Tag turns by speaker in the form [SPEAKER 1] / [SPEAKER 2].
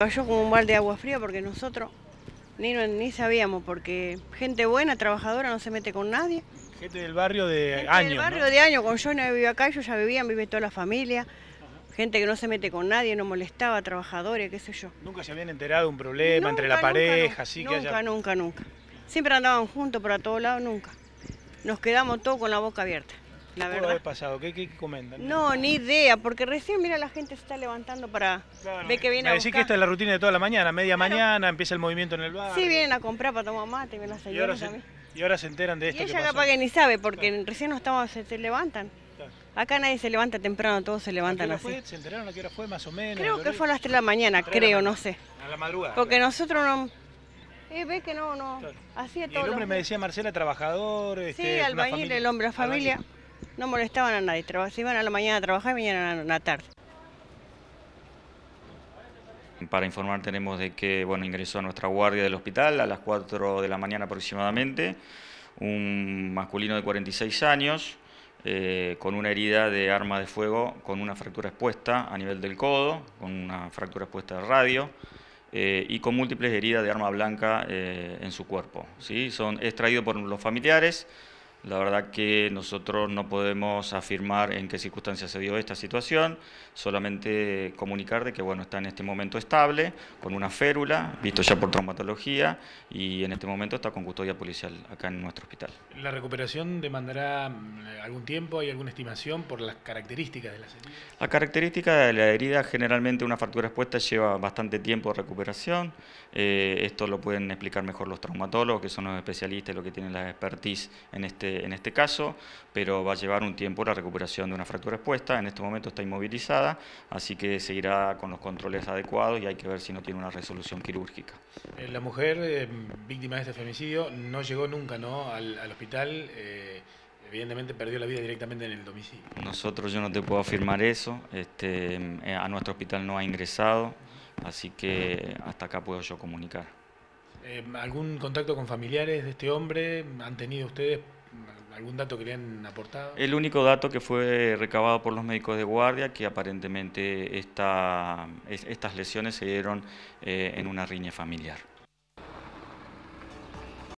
[SPEAKER 1] Cayó como un balde de agua fría porque nosotros ni, sabíamos, porque gente buena, trabajadora, no se mete con nadie.
[SPEAKER 2] Gente del barrio de año Del barrio de
[SPEAKER 1] años, con yo no vivía acá, ellos ya vivían, vive toda la familia. Gente que no se mete con nadie, no molestaba, trabajadores, qué sé yo.
[SPEAKER 2] ¿Nunca se habían enterado de un problema entre la pareja? así que
[SPEAKER 1] nunca, nunca. Siempre andaban juntos para todos lados, nunca. Nos quedamos todos con la boca abierta.
[SPEAKER 2] La ¿Qué verdad. pasado? ¿Qué, comentan? No,
[SPEAKER 1] ni idea, porque recién, mira, la gente se está levantando para claro. ver que viene a decir que
[SPEAKER 2] esta es la rutina de toda la mañana, media mañana, empieza el movimiento en el bar. Sí,
[SPEAKER 1] vienen a comprar para tomar mate, vienen las ayudas a también.
[SPEAKER 2] Y ahora se enteran de esto. Y ella capaz
[SPEAKER 1] que ni sabe, porque recién no estamos, se, levantan. Acá nadie se levanta temprano, todos se levantan ¿A qué hora así.
[SPEAKER 2] ¿Se enteraron a qué hora fue más o menos? Creo que fue a las 3 de la
[SPEAKER 1] mañana, creo, no sé. A la madrugada. Porque nosotros no... Eh, ve que no, no. Así es todo. El hombre me decía
[SPEAKER 2] Marcela, trabajador. Este, sí, albañil, el hombre, la familia.
[SPEAKER 1] No molestaban a nadie, se iban a la mañana a trabajar y venían a la tarde.
[SPEAKER 3] Para informar tenemos de que bueno, ingresó a nuestra guardia del hospital a las 4 de la mañana aproximadamente, un masculino de 46 años, eh, con una herida de arma de fuego, con una fractura expuesta a nivel del codo, con una fractura expuesta de radio eh, y con múltiples heridas de arma blanca eh, en su cuerpo. ¿sí? Son extraídos por los familiares, la verdad que nosotros no podemos afirmar en qué circunstancias se dio esta situación, solamente comunicar de que bueno, está en este momento estable, con una férula, visto ya por traumatología, y en este momento está con custodia policial acá en nuestro hospital.
[SPEAKER 2] ¿La recuperación demandará mm, algún tiempo? ¿Hay alguna estimación por las características de la heridas?
[SPEAKER 3] La característica de la herida, generalmente una fractura expuesta lleva bastante tiempo de recuperación. Eh, esto lo pueden explicar mejor los traumatólogos, que son los especialistas, los que tienen la expertise en este eh, en este caso, pero va a llevar un tiempo la recuperación de una fractura expuesta. En este momento está inmovilizada, así que seguirá con los controles adecuados y hay que ver si no tiene una resolución quirúrgica.
[SPEAKER 2] Eh, la mujer eh, víctima de este femicidio no llegó nunca ¿no? al, hospital. evidentemente perdió la vida directamente en el domicilio.
[SPEAKER 3] Nosotros yo no te puedo afirmar eso, este, a nuestro hospital no ha ingresado, así que hasta acá puedo yo comunicar.
[SPEAKER 2] ¿Algún contacto con familiares de este hombre han tenido ustedes ¿Algún dato que le han aportado?
[SPEAKER 3] El único dato que fue recabado por los médicos de guardia, que aparentemente esta, estas lesiones se dieron eh, en una riña familiar.